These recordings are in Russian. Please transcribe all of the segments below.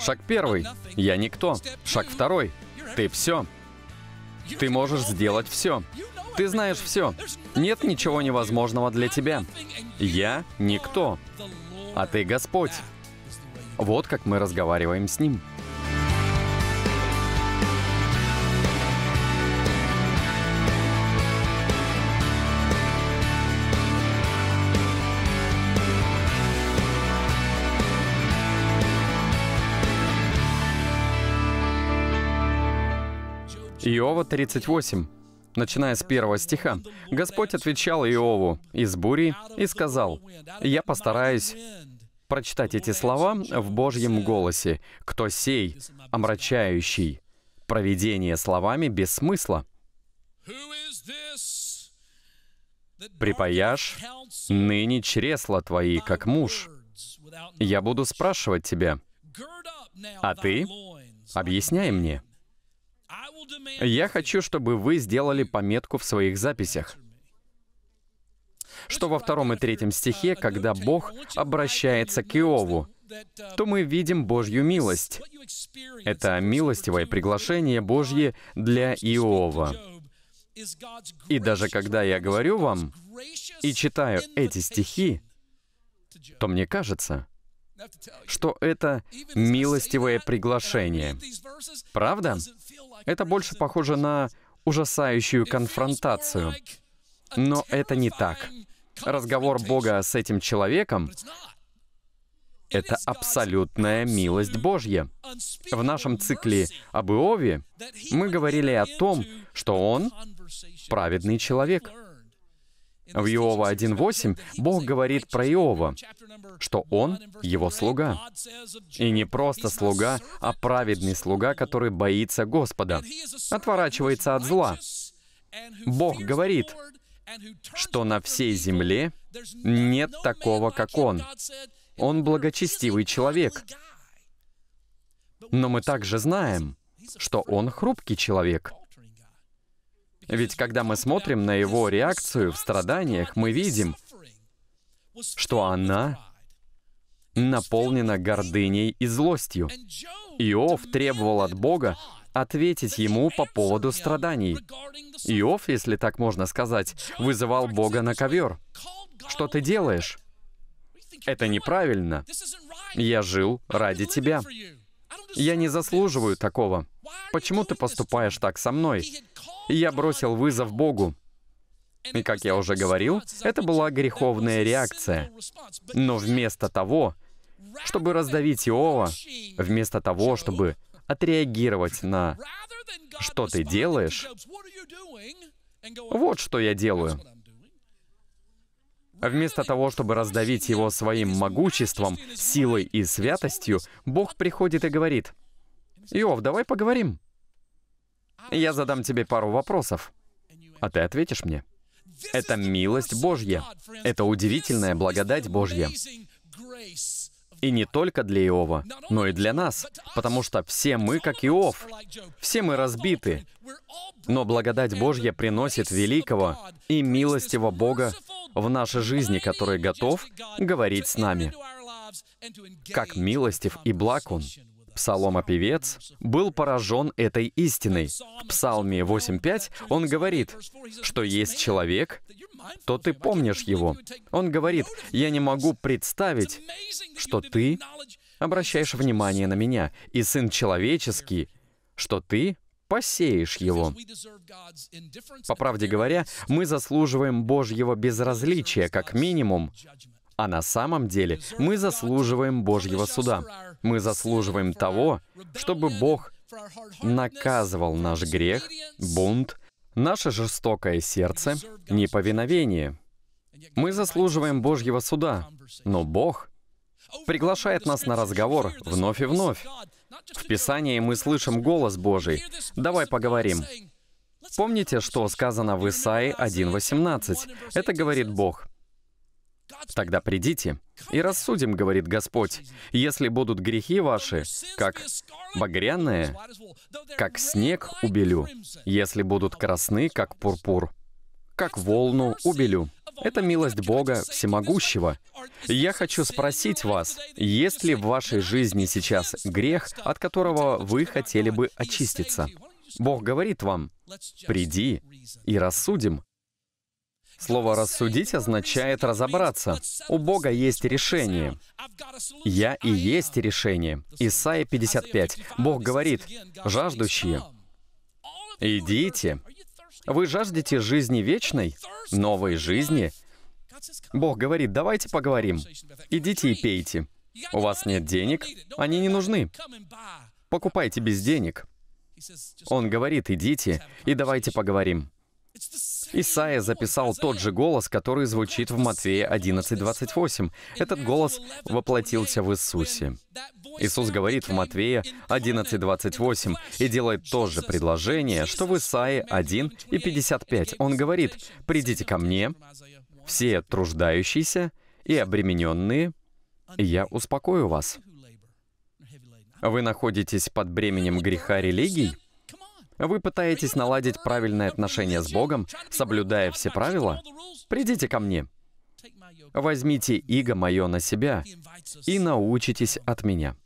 Шаг первый. Я никто. Шаг второй. Ты все. Ты можешь сделать все. Ты знаешь все. Нет ничего невозможного для тебя. Я никто. А ты Господь. Вот как мы разговариваем с Ним. Иова 38, начиная с первого стиха. Господь отвечал Иову из бури и сказал, «Я постараюсь прочитать эти слова в Божьем голосе. Кто сей, омрачающий проведение словами без смысла? Припаяшь ныне чресла твои, как муж. Я буду спрашивать тебя, а ты объясняй мне». Я хочу, чтобы вы сделали пометку в своих записях, что во втором и третьем стихе, когда Бог обращается к Иову, то мы видим Божью милость. Это милостивое приглашение Божье для Иова. И даже когда я говорю вам и читаю эти стихи, то мне кажется, что это милостивое приглашение. Правда? Это больше похоже на ужасающую конфронтацию. Но это не так. Разговор Бога с этим человеком — это абсолютная милость Божья. В нашем цикле об Иове мы говорили о том, что он — праведный человек — в Иова 1.8 Бог говорит про Иова, что он его слуга. И не просто слуга, а праведный слуга, который боится Господа, отворачивается от зла. Бог говорит, что на всей земле нет такого, как он. Он благочестивый человек. Но мы также знаем, что он хрупкий человек — ведь когда мы смотрим на его реакцию в страданиях, мы видим, что она наполнена гордыней и злостью. Иов требовал от Бога ответить ему по поводу страданий. Иов, если так можно сказать, вызывал Бога на ковер. «Что ты делаешь?» «Это неправильно. Я жил ради тебя. Я не заслуживаю такого. Почему ты поступаешь так со мной? И я бросил вызов Богу. И, как я уже говорил, это была греховная реакция. Но вместо того, чтобы раздавить Иова, вместо того, чтобы отреагировать на «что ты делаешь», вот что я делаю. Вместо того, чтобы раздавить его своим могуществом, силой и святостью, Бог приходит и говорит — «Иов, давай поговорим. Я задам тебе пару вопросов, а ты ответишь мне». Это милость Божья. Это удивительная благодать Божья. И не только для Иова, но и для нас, потому что все мы, как Иов, все мы разбиты, но благодать Божья приносит великого и милостивого Бога в наши жизни, который готов говорить с нами. Как милостив и благ Он. Псалома певец был поражен этой истиной. В Псалме 8.5 он говорит, что есть человек, то ты помнишь его. Он говорит, я не могу представить, что ты обращаешь внимание на меня, и Сын Человеческий, что ты посеешь его. По правде говоря, мы заслуживаем Божьего безразличия как минимум, а на самом деле мы заслуживаем Божьего суда. Мы заслуживаем того, чтобы Бог наказывал наш грех, бунт, наше жестокое сердце, неповиновение. Мы заслуживаем Божьего суда, но Бог приглашает нас на разговор вновь и вновь. В Писании мы слышим голос Божий. Давай поговорим. Помните, что сказано в Исаии 1.18? Это говорит Бог. Тогда придите и рассудим, говорит Господь, если будут грехи ваши, как багряные, как снег убелю, если будут красны, как пурпур, как волну убелю. Это милость Бога Всемогущего. Я хочу спросить вас, есть ли в вашей жизни сейчас грех, от которого вы хотели бы очиститься? Бог говорит вам, «Приди и рассудим». Слово «рассудить» означает «разобраться». У Бога есть решение. «Я и есть решение». Исайя 55. Бог говорит, «Жаждущие, идите». Вы жаждете жизни вечной, новой жизни? Бог говорит, давайте поговорим. Идите и пейте. У вас нет денег, они не нужны. Покупайте без денег. Он говорит, идите и давайте поговорим. Исаия записал тот же голос, который звучит в Матфея 11.28. Этот голос воплотился в Иисусе. Иисус говорит в Матвея 11.28 и делает то же предложение, что в Исаии 1 и 55. Он говорит, «Придите ко мне, все труждающиеся и обремененные, и я успокою вас». Вы находитесь под бременем греха религий? Вы пытаетесь наладить правильные отношения с Богом, соблюдая все правила? Придите ко мне. Возьмите иго мое на себя и научитесь от меня.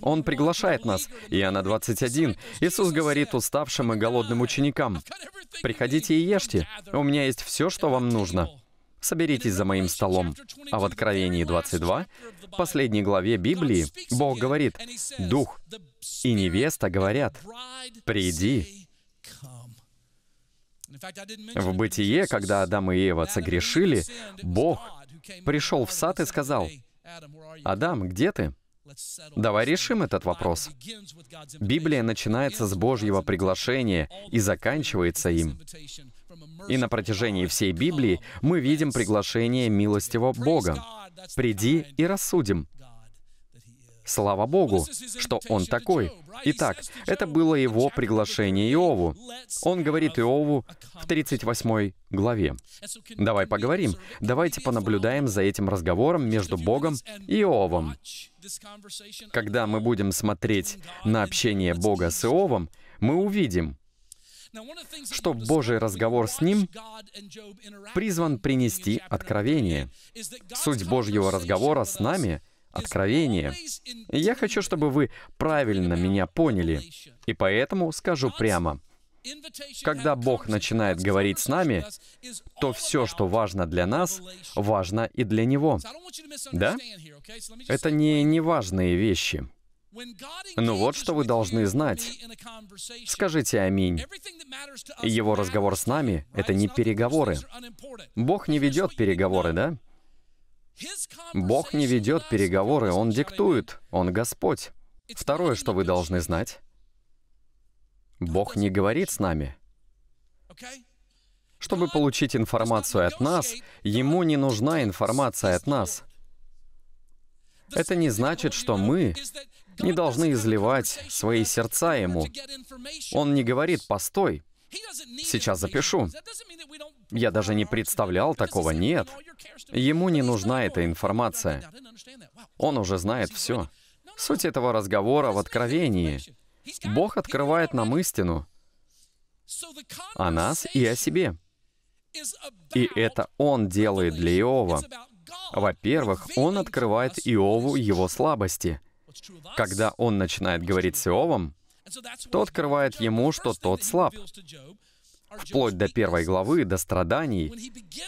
Он приглашает нас. Иоанна 21. Иисус говорит уставшим и голодным ученикам, «Приходите и ешьте. У меня есть все, что вам нужно» соберитесь за моим столом. А в Откровении 22, последней главе Библии, Бог говорит, «Дух и невеста говорят, приди». В бытие, когда Адам и Ева согрешили, Бог пришел в сад и сказал, «Адам, где ты?» Давай решим этот вопрос. Библия начинается с Божьего приглашения и заканчивается им. И на протяжении всей Библии мы видим приглашение милостивого Бога. «Приди и рассудим». Слава Богу, что Он такой. Итак, это было его приглашение Иову. Он говорит Иову в 38 главе. Давай поговорим, давайте понаблюдаем за этим разговором между Богом и Иовом. Когда мы будем смотреть на общение Бога с Иовом, мы увидим, что Божий разговор с ним призван принести откровение. Суть Божьего разговора с нами — откровение. я хочу, чтобы вы правильно меня поняли, и поэтому скажу прямо. Когда Бог начинает говорить с нами, то все, что важно для нас, важно и для Него. Да? Это не неважные вещи. Но ну вот что вы должны знать. Скажите «Аминь». Его разговор с нами — это не переговоры. Бог не ведет переговоры, да? Бог не ведет переговоры, Он диктует, Он Господь. Второе, что вы должны знать, Бог не говорит с нами. Чтобы получить информацию от нас, Ему не нужна информация от нас. Это не значит, что мы не должны изливать свои сердца ему. Он не говорит «постой», Сейчас запишу. Я даже не представлял такого, нет. Ему не нужна эта информация. Он уже знает все. Суть этого разговора в откровении. Бог открывает нам истину о нас и о себе. И это Он делает для Иова. Во-первых, Он открывает Иову его слабости — когда он начинает говорить с Иовом, то открывает ему, что тот слаб. Вплоть до первой главы, до страданий,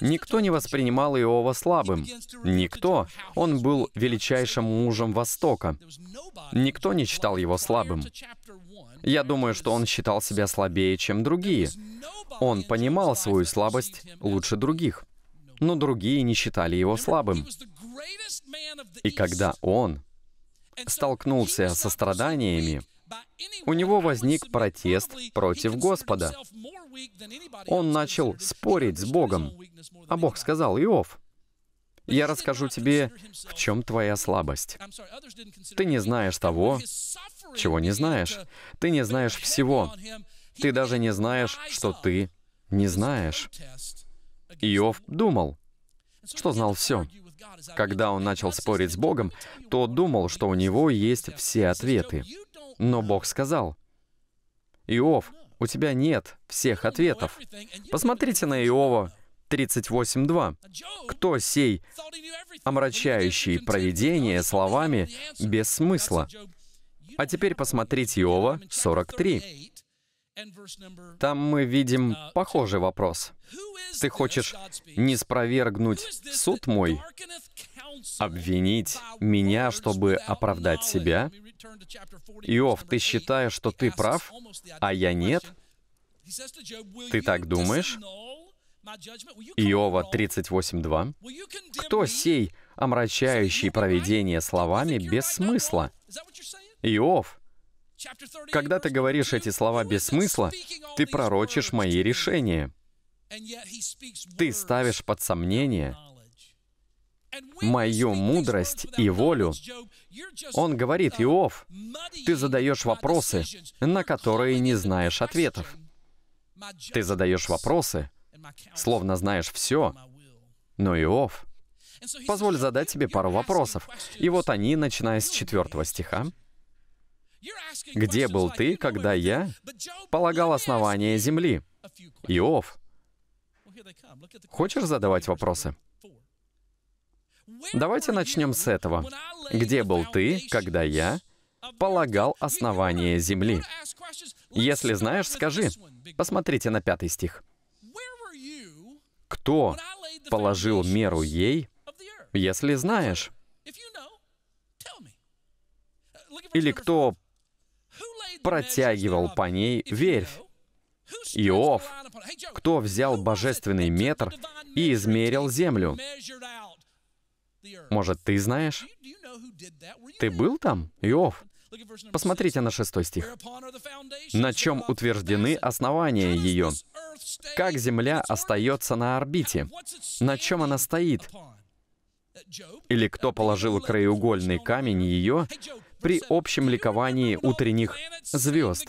никто не воспринимал Иова слабым. Никто. Он был величайшим мужем Востока. Никто не считал его слабым. Я думаю, что он считал себя слабее, чем другие. Он понимал свою слабость лучше других. Но другие не считали его слабым. И когда он, столкнулся со страданиями, у него возник протест против Господа. Он начал спорить с Богом. А Бог сказал, Иов, я расскажу тебе, в чем твоя слабость. Ты не знаешь того, чего не знаешь. Ты не знаешь всего. Ты даже не знаешь, что ты не знаешь. Иов думал, что знал все. Когда он начал спорить с Богом, то думал, что у него есть все ответы. Но Бог сказал, «Иов, у тебя нет всех ответов. Посмотрите на Иова 38.2. Кто сей, омрачающий провидение словами без смысла? А теперь посмотрите Иова 43. Там мы видим uh, похожий вопрос. Ты хочешь не спровергнуть суд мой, обвинить меня, чтобы оправдать себя? Иов, ты считаешь, что ты прав, а я нет? Ты так думаешь? Иова 38.2. Кто сей, омрачающий проведение словами без смысла? Иов, когда ты говоришь эти слова без смысла, ты пророчишь мои решения. Ты ставишь под сомнение мою мудрость и волю. Он говорит, Иов, ты задаешь вопросы, на которые не знаешь ответов. Ты задаешь вопросы, словно знаешь все, но Иов, позволь задать тебе пару вопросов. И вот они, начиная с четвертого стиха, где был ты, когда я полагал основание земли? Иов. Хочешь задавать вопросы? Давайте начнем с этого. Где был ты, когда я полагал основание земли? Если знаешь, скажи. Посмотрите на пятый стих. Кто положил меру ей, если знаешь? Uh, Или кто протягивал по ней верфь. Иов, кто взял божественный метр и измерил землю? Может, ты знаешь? Ты был там, Иов? Посмотрите на шестой стих. «На чем утверждены основания ее? Как Земля остается на орбите? На чем она стоит? Или кто положил краеугольный камень ее, при общем ликовании утренних звезд,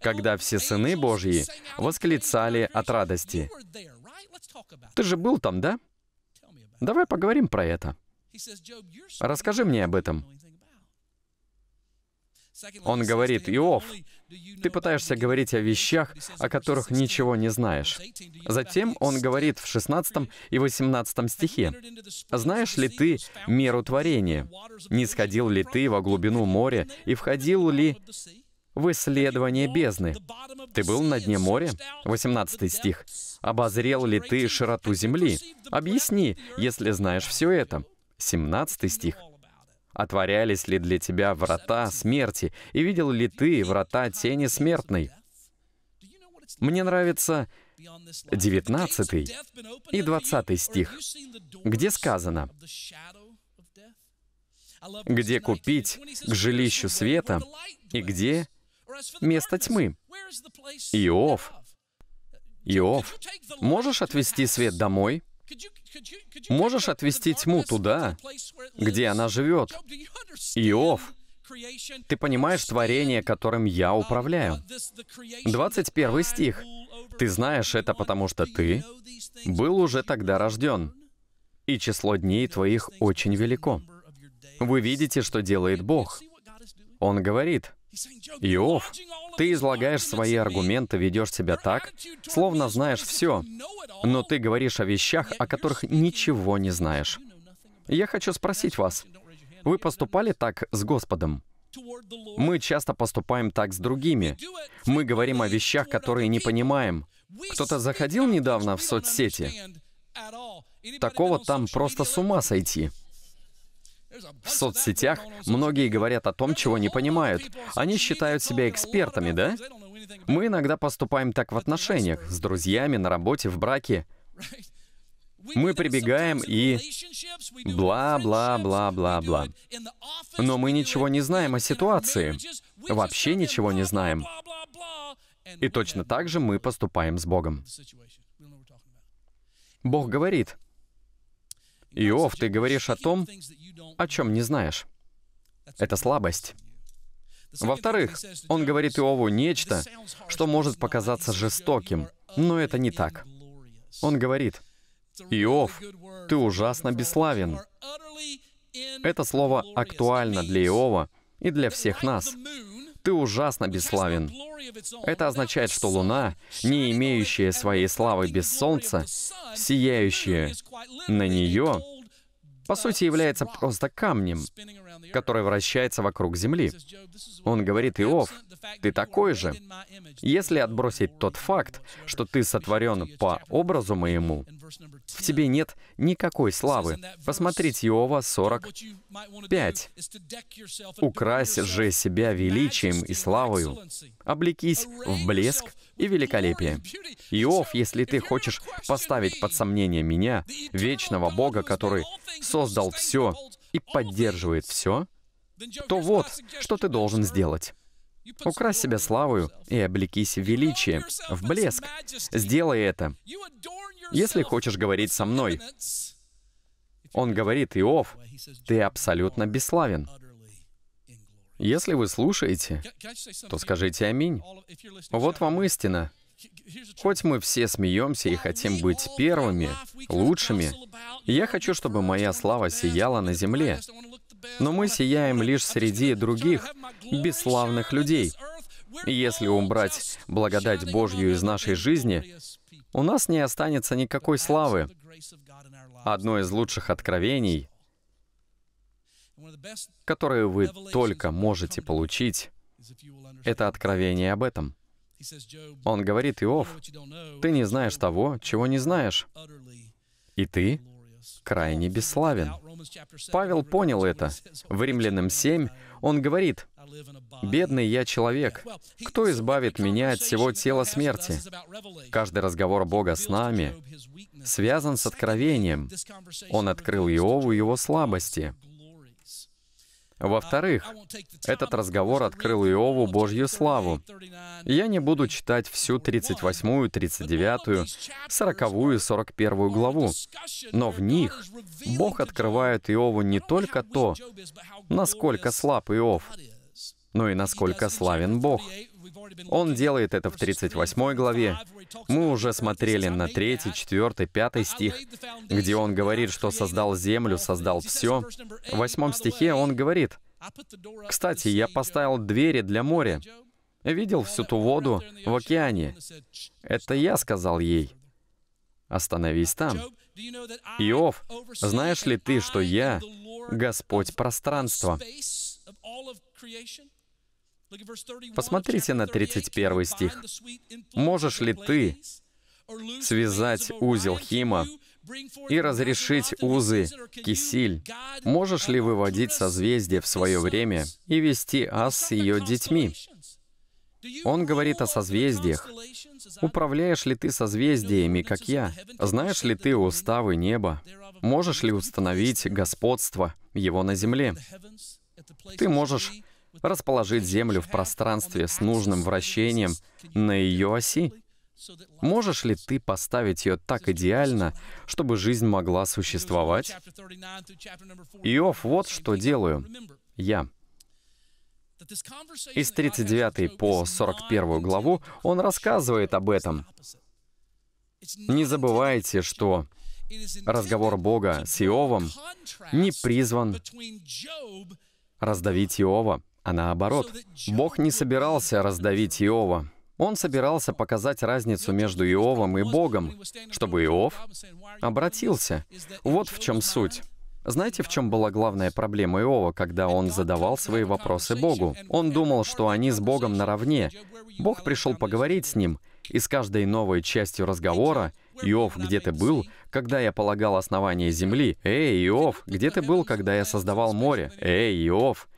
когда все сыны Божьи восклицали от радости. Ты же был там, да? Давай поговорим про это. Расскажи мне об этом. Он говорит, Иов, ты пытаешься говорить о вещах, о которых ничего не знаешь. Затем он говорит в 16 и 18 стихе, «Знаешь ли ты меру творения? Не сходил ли ты во глубину моря и входил ли в исследование бездны? Ты был на дне моря?» 18 стих. «Обозрел ли ты широту земли? Объясни, если знаешь все это». 17 стих. Отворялись ли для тебя врата смерти, и видел ли ты врата тени смертной? Мне нравится 19 и 20 стих, где сказано, где купить к жилищу света и где место тьмы. Иов, Иов, можешь отвести свет домой? Можешь отвести тьму туда, где она живет. Иов, ты понимаешь творение, которым я управляю. 21 стих. Ты знаешь это, потому что ты был уже тогда рожден, и число дней твоих очень велико. Вы видите, что делает Бог. Он говорит, Иов, ты излагаешь свои аргументы, ведешь себя так, словно знаешь все, но ты говоришь о вещах, о которых ничего не знаешь. Я хочу спросить вас, вы поступали так с Господом? Мы часто поступаем так с другими. Мы говорим о вещах, которые не понимаем. Кто-то заходил недавно в соцсети. Такого там просто с ума сойти. В соцсетях многие говорят о том, чего не понимают. Они считают себя экспертами, да? Мы иногда поступаем так в отношениях, с друзьями, на работе, в браке. Мы прибегаем и бла-бла-бла-бла-бла. Но мы ничего не знаем о ситуации. Вообще ничего не знаем. И точно так же мы поступаем с Богом. Бог говорит, Иов, ты говоришь о том, о чем не знаешь. Это слабость. Во-вторых, он говорит Иову нечто, что может показаться жестоким, но это не так. Он говорит, «Иов, ты ужасно бесславен». Это слово актуально для Иова и для всех нас ты ужасно бесславен. Это означает, что Луна, не имеющая своей славы без Солнца, сияющая на нее, по сути является просто камнем, который вращается вокруг Земли. Он говорит, Иов, ты такой же. Если отбросить тот факт, что ты сотворен по образу моему, в тебе нет никакой славы. Посмотрите Иова 45. «Укрась же себя величием и славою, облекись в блеск и великолепие. Иов, если ты хочешь поставить под сомнение меня, вечного Бога, который создал все и поддерживает все, то вот, что ты должен сделать. Укрась себя славою и облекись в величие, в блеск. Сделай это. Если хочешь говорить со мной, он говорит, Иов, ты абсолютно бесславен. Если вы слушаете, то скажите «Аминь». Вот вам истина. Хоть мы все смеемся и хотим быть первыми, лучшими, я хочу, чтобы моя слава сияла на земле. Но мы сияем лишь среди других, бесславных людей. И если убрать благодать Божью из нашей жизни, у нас не останется никакой славы. Одно из лучших откровений которое вы только можете получить, это откровение об этом. Он говорит, Иов, ты не знаешь того, чего не знаешь, и ты крайне бесславен. Павел понял это. В Римлянам 7 он говорит, «Бедный я человек, кто избавит меня от всего тела смерти?» Каждый разговор Бога с нами связан с откровением. Он открыл Иову его слабости — во-вторых, этот разговор открыл Иову Божью славу. Я не буду читать всю 38, 39, 40, 41 главу, но в них Бог открывает Иову не только то, насколько слаб Иов, но и насколько славен Бог. Он делает это в 38 главе. Мы уже смотрели на 3, 4, 5 стих, где он говорит, что создал землю, создал все. В 8 стихе он говорит, «Кстати, я поставил двери для моря. Видел всю ту воду в океане. Это я сказал ей. Остановись там. Иов, знаешь ли ты, что я — Господь пространства? Посмотрите на 31 стих. «Можешь ли ты связать узел Хима и разрешить узы кисиль? Можешь ли выводить созвездие в свое время и вести ас с ее детьми?» Он говорит о созвездиях. «Управляешь ли ты созвездиями, как я? Знаешь ли ты уставы неба? Можешь ли установить господство его на земле? Ты можешь расположить Землю в пространстве с нужным вращением на ее оси? Можешь ли ты поставить ее так идеально, чтобы жизнь могла существовать? Иов, вот что делаю. Я. Из 39 по 41 главу он рассказывает об этом. Не забывайте, что разговор Бога с Иовом не призван раздавить Иова а наоборот. Бог не собирался раздавить Иова. Он собирался показать разницу между Иовом и Богом, чтобы Иов обратился. Вот в чем суть. Знаете, в чем была главная проблема Иова, когда он задавал свои вопросы Богу? Он думал, что они с Богом наравне. Бог пришел поговорить с ним, и с каждой новой частью разговора «Иов, где ты был, когда я полагал основание земли?» «Эй, Иов, где ты был, когда я создавал море?» «Эй, Иов,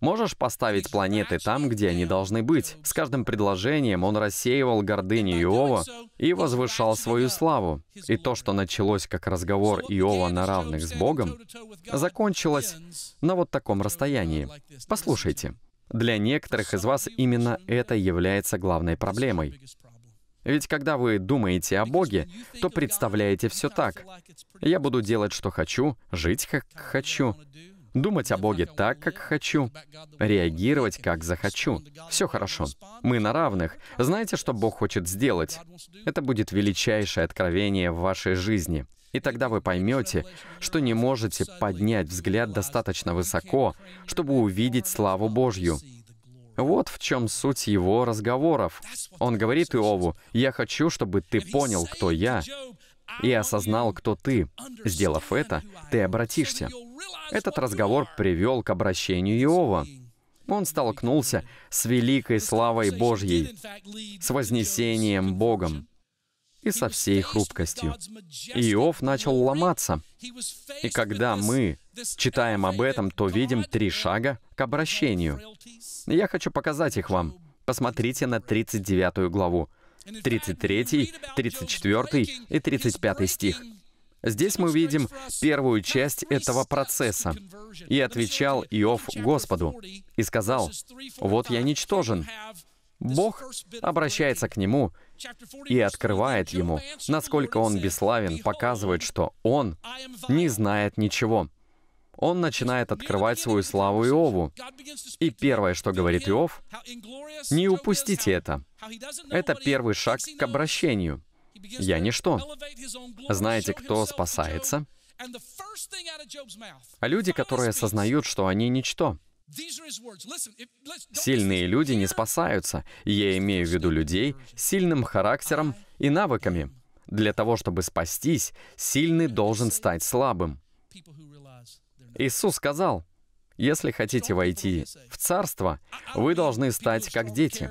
Можешь поставить планеты там, где они должны быть. С каждым предложением он рассеивал гордыню Иова и возвышал свою славу. И то, что началось как разговор Иова на равных с Богом, закончилось на вот таком расстоянии. Послушайте, для некоторых из вас именно это является главной проблемой. Ведь когда вы думаете о Боге, то представляете все так. Я буду делать, что хочу, жить, как хочу думать о Боге так, как хочу, реагировать, как захочу. Все хорошо. Мы на равных. Знаете, что Бог хочет сделать? Это будет величайшее откровение в вашей жизни. И тогда вы поймете, что не можете поднять взгляд достаточно высоко, чтобы увидеть славу Божью. Вот в чем суть его разговоров. Он говорит Иову, «Я хочу, чтобы ты понял, кто я, и осознал, кто ты. Сделав это, ты обратишься. Этот разговор привел к обращению Иова. Он столкнулся с великой славой Божьей, с вознесением Богом и со всей хрупкостью. Иов начал ломаться. И когда мы читаем об этом, то видим три шага к обращению. Я хочу показать их вам. Посмотрите на 39 главу. 33, 34 и 35 стих. Здесь мы видим первую часть этого процесса. «И отвечал Иов Господу, и сказал, «Вот я ничтожен». Бог обращается к нему и открывает ему, насколько он бесславен, показывает, что он не знает ничего он начинает открывать свою славу Иову. И первое, что говорит Иов, не упустите это. Это первый шаг к обращению. Я ничто. Знаете, кто спасается? А люди, которые осознают, что они ничто. Сильные люди не спасаются. Я имею в виду людей с сильным характером и навыками. Для того, чтобы спастись, сильный должен стать слабым. Иисус сказал, если хотите войти в царство, вы должны стать как дети.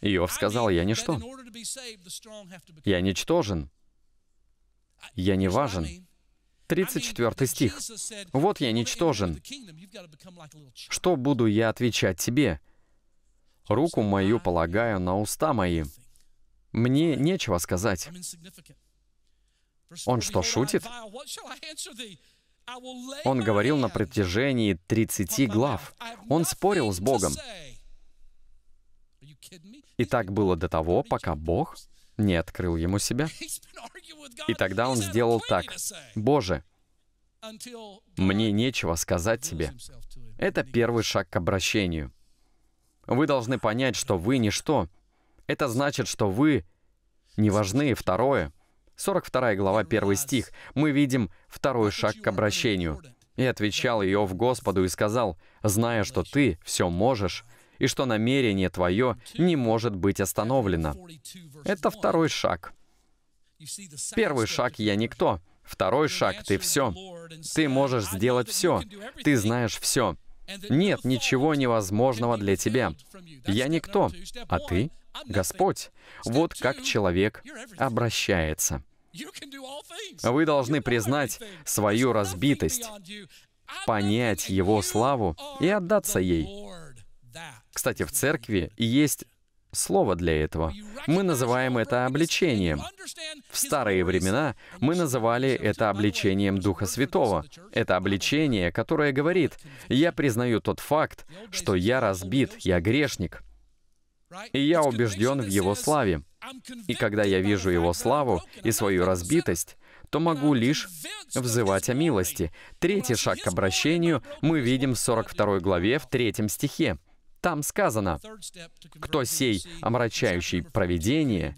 Иов сказал, я ничто. Я ничтожен. Я не важен. 34 стих. «Вот я ничтожен. Что буду я отвечать тебе? Руку мою полагаю на уста мои. Мне нечего сказать. Он что, шутит? Он говорил на протяжении 30 глав. Он спорил с Богом. И так было до того, пока Бог не открыл ему себя. И тогда он сделал так. «Боже, мне нечего сказать тебе». Это первый шаг к обращению. Вы должны понять, что вы ничто. Это значит, что вы не важны. Второе — 42 глава, 1 стих, мы видим второй шаг к обращению. «И отвечал Иов Господу и сказал, «Зная, что ты все можешь, и что намерение твое не может быть остановлено». Это второй шаг. Первый шаг «Я никто». Второй шаг «Ты все». Ты можешь сделать все. Ты знаешь все. Нет ничего невозможного для тебя. Я никто, а ты — Господь. Вот как человек обращается. Вы должны признать свою разбитость, понять Его славу и отдаться ей. Кстати, в церкви есть слово для этого. Мы называем это обличением. В старые времена мы называли это обличением Духа Святого. Это обличение, которое говорит, «Я признаю тот факт, что я разбит, я грешник, и я убежден в Его славе». И когда я вижу Его славу и свою разбитость, то могу лишь взывать о милости. Третий шаг к обращению мы видим в 42 главе, в 3 стихе. Там сказано, «Кто сей, омрачающий провидение,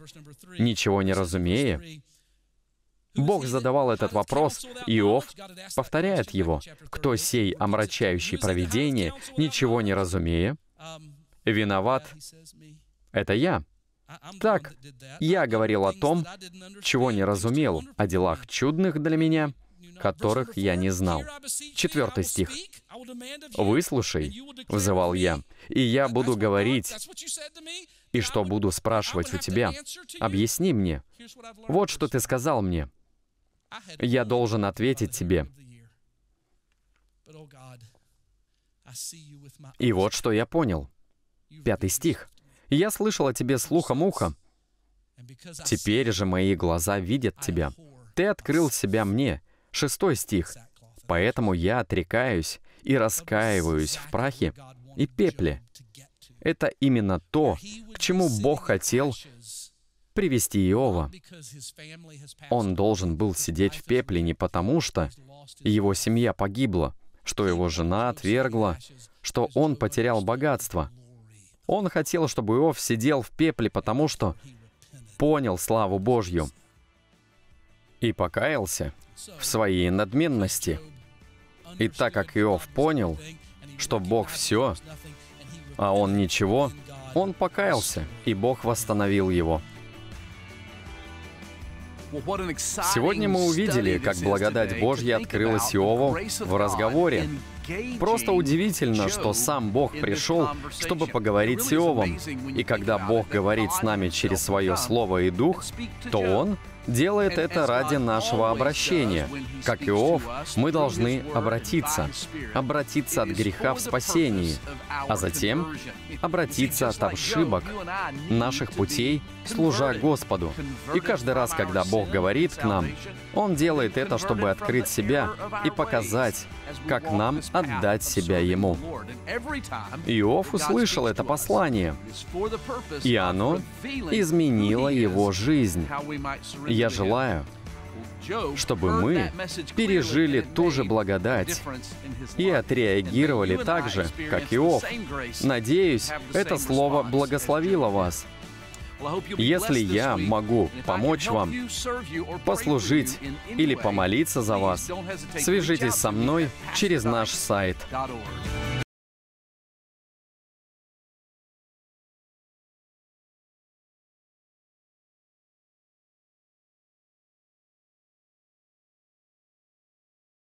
ничего не разумея, Бог задавал этот вопрос, Иов повторяет его. «Кто сей, омрачающий провидение, ничего не разумея, виноват — это я». Так, я говорил о том, чего не разумел, о делах чудных для меня, которых я не знал. Четвертый стих. «Выслушай», — взывал я, — «и я буду говорить, и что буду спрашивать у тебя. Объясни мне. Вот что ты сказал мне. Я должен ответить тебе. И вот что я понял. Пятый стих я слышал о тебе слухом уха. Теперь же мои глаза видят тебя. Ты открыл себя мне. Шестой стих. Поэтому я отрекаюсь и раскаиваюсь в прахе и пепле. Это именно то, к чему Бог хотел привести Иова. Он должен был сидеть в пепле не потому, что его семья погибла, что его жена отвергла, что он потерял богатство — он хотел, чтобы Иов сидел в пепле, потому что понял славу Божью и покаялся в своей надменности. И так как Иов понял, что Бог все, а он ничего, он покаялся, и Бог восстановил его. Сегодня мы увидели, как благодать Божья открылась Иову в разговоре Просто удивительно, что сам Бог пришел, чтобы поговорить с Иовом. И когда Бог говорит с нами через свое Слово и Дух, то Он делает это ради нашего обращения. Как Иов, мы должны обратиться, обратиться от греха в спасении, а затем обратиться от ошибок наших путей, служа Господу. И каждый раз, когда Бог говорит к нам, Он делает это, чтобы открыть себя и показать, как нам отдать себя Ему. Иов услышал это послание, и оно изменило его жизнь. Я желаю, чтобы мы пережили ту же благодать и отреагировали так же, как Иов. Надеюсь, это слово благословило вас. Если я могу помочь вам, послужить или помолиться за вас, свяжитесь со мной через наш сайт.